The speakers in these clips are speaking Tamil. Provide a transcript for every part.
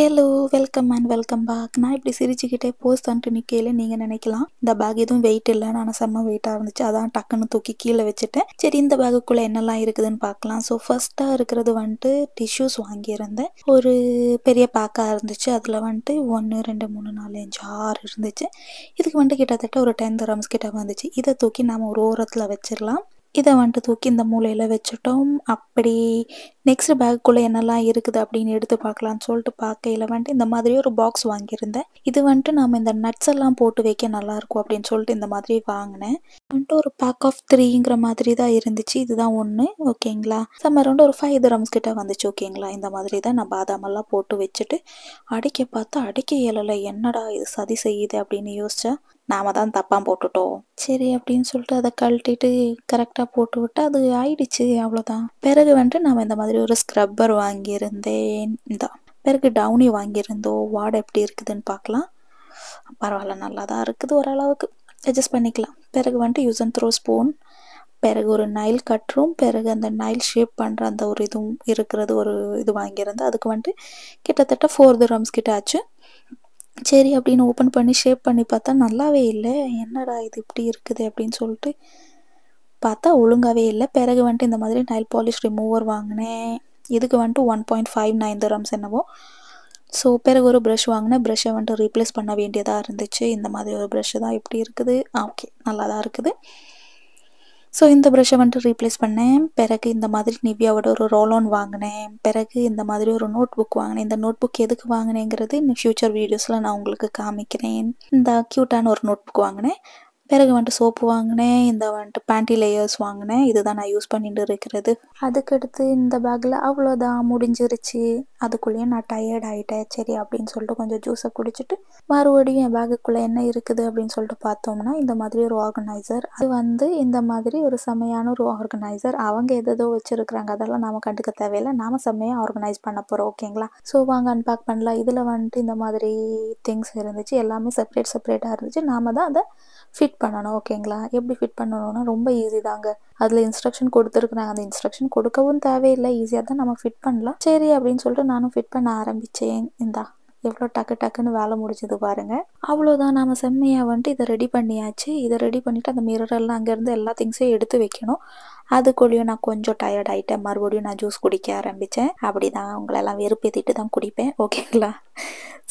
hello welcome and welcome back நான் இப்படி சிரிச்சுக்கிட்டே போஸ்ட் வந்துட்டு நிக்கையில நீங்கள் நினைக்கலாம் இந்த பேக் எதுவும் வெயிட் இல்லை நான் செம்ம வெயிட்டாக இருந்துச்சு அதான் டக்குன்னு தூக்கி கீழே வச்சுட்டேன் சரி இந்த பேகுக்குள்ள என்னெல்லாம் இருக்குதுன்னு பார்க்கலாம் ஸோ ஃபர்ஸ்ட்டாக இருக்கிறது வந்துட்டு டிஷ்யூஸ் வாங்கியிருந்தேன் ஒரு பெரிய பேக்காக இருந்துச்சு அதில் வந்துட்டு ஒன்று ரெண்டு மூணு நாலு அஞ்சு ஆறு இருந்துச்சு இதுக்கு வந்துட்டு கிட்டத்தட்ட ஒரு டென் கிராம்ஸ் கிட்ட வந்துச்சு இதை தூக்கி நம்ம ஒரு ஓரத்தில் வச்சிடலாம் இதை வந்துட்டு தூக்கி இந்த மூலையில் வச்சுட்டோம் அப்படி நெக்ஸ்ட் பேக்குள்ளே என்னெல்லாம் இருக்குது அப்படின்னு எடுத்து பார்க்கலான்னு சொல்லிட்டு பார்க்கையில் வந்துட்டு இந்த மாதிரி ஒரு பாக்ஸ் வாங்கியிருந்தேன் இது வந்துட்டு நாம் இந்த நட்ஸ் எல்லாம் போட்டு வைக்க நல்லாயிருக்கும் அப்படின்னு சொல்லிட்டு இந்த மாதிரி வாங்கினேன் வந்துட்டு ஒரு பேக் ஆஃப் த்ரீங்கிற மாதிரி தான் இருந்துச்சு இதுதான் ஒன்று ஓகேங்களா சம்மர் ரெண்டு ஒரு ஃபைவ் கிராம்ஸ் கிட்ட வந்துச்சு ஓகேங்களா இந்த மாதிரி தான் நான் பாதாமெல்லாம் போட்டு வச்சுட்டு அடிக்க பார்த்தா அடிக்க இயலலை என்னடா இது சதி செய்யுது அப்படின்னு யோசிச்சா நாம தான் தப்பாக போட்டுட்டோம் சரி அப்படின்னு சொல்லிட்டு அதை கழட்டிட்டு கரெக்டாக போட்டு விட்டு அது ஆயிடுச்சு அவ்வளோதான் பிறகு வந்துட்டு நம்ம இந்த மாதிரி ஒரு ஸ்க்ரப்பர் வாங்கியிருந்தேன் தான் பிறகு டவுனி வாங்கியிருந்தோம் வாடை எப்படி இருக்குதுன்னு பார்க்கலாம் பரவாயில்ல நல்லா தான் இருக்குது ஓரளவுக்கு அட்ஜஸ்ட் பண்ணிக்கலாம் பிறகு வந்துட்டு யூஸ் அண்ட் த்ரோ ஸ்பூன் பிறகு ஒரு நைல் கட்டும் பிறகு அந்த நைல் ஷேப் பண்ணுற அந்த ஒரு இதுவும் இருக்கிறது ஒரு இது வாங்கியிருந்தேன் அதுக்கு வந்துட்டு கிட்டத்தட்ட ஃபோர் திரம்ஸ் கிட்ட ஆச்சு சரி அப்படின்னு ஓப்பன் பண்ணி ஷேப் பண்ணி பார்த்தா நல்லாவே இல்லை என்னடா இது இப்படி இருக்குது அப்படின்னு சொல்லிட்டு பார்த்தா ஒழுங்காகவே இல்லை பிறகு வந்துட்டு இந்த மாதிரி நைல் பாலிஷ் ரிமூவர் வாங்கினேன் இதுக்கு வந்துட்டு one point five nine dirhams என்னவோ ஸோ பிறகு ஒரு ப்ரஷ் வாங்கினேன் ப்ரஷ்ஷை வந்துட்டு ரீப்ளேஸ் பண்ண வேண்டியதாக இருந்துச்சு இந்த மாதிரி ஒரு ப்ரஷ் தான் இப்படி இருக்குது ஓகே நல்லா தான் இருக்குது ஸோ இந்த ப்ரெஷ்ஷை வந்துட்டு ரீப்ளேஸ் பண்ணேன் பிறகு இந்த மாதிரி நிவ்யாவோட ஒரு ரோல் ஆன் வாங்கினேன் பிறகு இந்த மாதிரி ஒரு நோட் புக் வாங்கினேன் இந்த நோட் புக் எதுக்கு வாங்கினேங்கிறது இந்த ஃப்யூச்சர் வீடியோஸில் நான் உங்களுக்கு காமிக்கிறேன் இந்த க்யூட்டான ஒரு நோட் புக் வாங்கினேன் பிறகு வந்துட்டு சோப்பு வாங்கினேன் இந்த வந்துட்டு பேண்டி லேயர்ஸ் வாங்கினேன் இதுதான் நான் யூஸ் பண்ணிட்டு இருக்கிறது அதுக்கடுத்து இந்த பேக்கில் அவ்வளோதான் முடிஞ்சிருச்சு அதுக்குள்ளேயே நான் டயர்ட் ஆகிட்டேன் சரி அப்படின்னு சொல்லிட்டு கொஞ்சம் ஜூஸை குடிச்சிட்டு மறுபடியும் என் பேகுக்குள்ளே என்ன இருக்குது அப்படின்னு சொல்லிட்டு பார்த்தோம்னா இந்த மாதிரி ஒரு ஆர்கனைசர் அது வந்து இந்த மாதிரி ஒரு செம்மையான ஒரு ஆர்கனைசர் அவங்க எதோ வச்சுருக்குறாங்க அதெல்லாம் நாம் கண்டுக்க தேவையில்லை நாம் செம்மையாக ஆர்கனைஸ் பண்ண போகிறோம் ஓகேங்களா ஸோ வாங்க அன்பேக் பண்ணலாம் இதில் வந்துட்டு இந்த மாதிரி திங்ஸ் இருந்துச்சு எல்லாமே செப்பரேட் செப்பரேட்டாக இருந்துச்சு நாம் தான் அதை ஃபிட் பண்ணணும் ஓகேங்களா எப்படி ஃபிட் பண்ணணும்னா ரொம்ப ஈஸி தாங்க அதில் இன்ஸ்ட்ரக்ஷன் கொடுத்துருக்குறாங்க அந்த இன்ஸ்ட்ரக்ஷன் கொடுக்கவும் தேவையில்லை ஈஸியாக தான் நம்ம ஃபிட் பண்ணலாம் சரி அப்படின்னு சொல்லிட்டு நானும் ஃபிட் பண்ண ஆரம்பித்தேன் இந்தா எவ்வளோ டக்கு டக்குன்னு வேலை முடிஞ்சது பாருங்கள் அவ்வளோதான் நாம் செம்மையாக வந்துட்டு இதை ரெடி பண்ணியாச்சு இதை ரெடி பண்ணிவிட்டு அந்த மிரரெல்லாம் அங்கேருந்து எல்லா திங்ஸையும் எடுத்து வைக்கணும் அதுக்குள்ளேயும் நான் கொஞ்சம் டயர்ட் ஆகிட்டேன் மறுபடியும் நான் ஜூஸ் குடிக்க ஆரம்பித்தேன் அப்படி தான் உங்களெல்லாம் வெறுப்பேற்றிட்டு தான் குடிப்பேன் ஓகேங்களா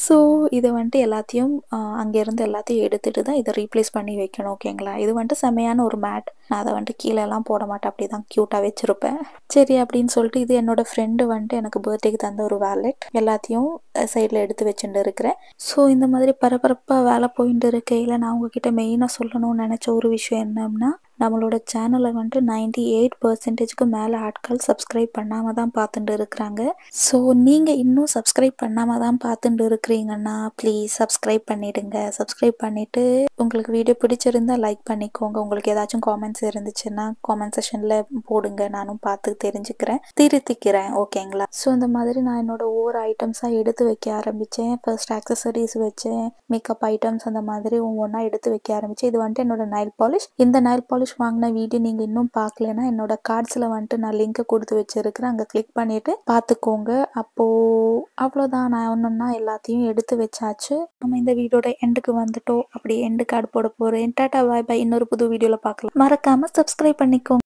ஸோ இதை வந்துட்டு எல்லாத்தையும் அங்கேருந்து எல்லாத்தையும் எடுத்துகிட்டு தான் இதை ரீப்ளேஸ் பண்ணி வைக்கணும் ஓகேங்களா இது வந்துட்டு செமையான ஒரு மேட் நான் அதை வந்துட்டு கீழேலாம் போட மாட்டேன் அப்படி தான் க்யூட்டாக வச்சுருப்பேன் சரி அப்படின்னு சொல்லிட்டு இது என்னோடய ஃப்ரெண்டு வந்துட்டு எனக்கு பர்த்டேக்கு தந்த ஒரு வேலெட் எல்லாத்தையும் சைடில் எடுத்து வச்சுட்டு இருக்கிறேன் ஸோ இந்த மாதிரி பரபரப்பாக வேலை போயிட்டு இருக்கையில் நான் உங்ககிட்ட மெயினாக சொல்லணும்னு நினச்ச ஒரு விஷயம் என்னன்னா நம்மளோட சேனலை வந்துட்டு நைன்டி எயிட் பர்சன்டேஜ்க்கு மேலே ஆட்கள் சப்ஸ்கிரைப் பண்ணாமல் தான் பார்த்துட்டு இருக்கிறாங்க ஸோ நீங்கள் இன்னும் சப்ஸ்கிரைப் பண்ணாமல் தான் பார்த்துட்டு இருக்கிறீங்கன்னா ப்ளீஸ் சப்ஸ்கிரைப் பண்ணிவிடுங்க சப்ஸ்கிரைப் பண்ணிவிட்டு உங்களுக்கு வீடியோ பிடிச்சிருந்தா லைக் பண்ணிக்கோங்க உங்களுக்கு ஏதாச்சும் காமெண்ட்ஸ் இருந்துச்சுன்னா காமெண்ட் செஷனில் போடுங்க நானும் பார்த்து தெரிஞ்சுக்கிறேன் திருத்திக்கிறேன் ஓகேங்களா ஸோ இந்த மாதிரி நான் என்னோட ஒவ்வொரு ஐட்டம்ஸாக எடுத்து வைக்க ஆரம்பித்தேன் ஃபர்ஸ்ட் ஆக்சசரிஸ் வச்சேன் மேக்கப் ஐட்டம்ஸ் அந்த மாதிரி ஒவ்வொன்றா எடுத்து வைக்க ஆரம்பித்தேன் இது வந்துட்டு என்னோட நைல் பாலிஷ் இந்த நைல் பாலிஷ் ஆஷ் வாங்கின வீடியோ நீங்கள் இன்னும் பார்க்கலன்னா என்னோட கார்ட்ஸில் வந்துட்டு நான் லிங்க்கை கொடுத்து வச்சுருக்கிறேன் அங்கே கிளிக் பண்ணிவிட்டு பார்த்துக்கோங்க அப்போது அவ்வளோதான் நான் ஒன்றுன்னா எல்லாத்தையும் எடுத்து வச்சாச்சு நம்ம இந்த வீடியோட எண்டுக்கு வந்துட்டோம் அப்படி எண்டு கார்டு போட போகிறேன் டாட்டா பாய் பாய் இன்னொரு புது வீடியோவில் பார்க்கலாம் மறக்காமல் சப்ஸ்கிரைப் பண்ணிக்கோங்க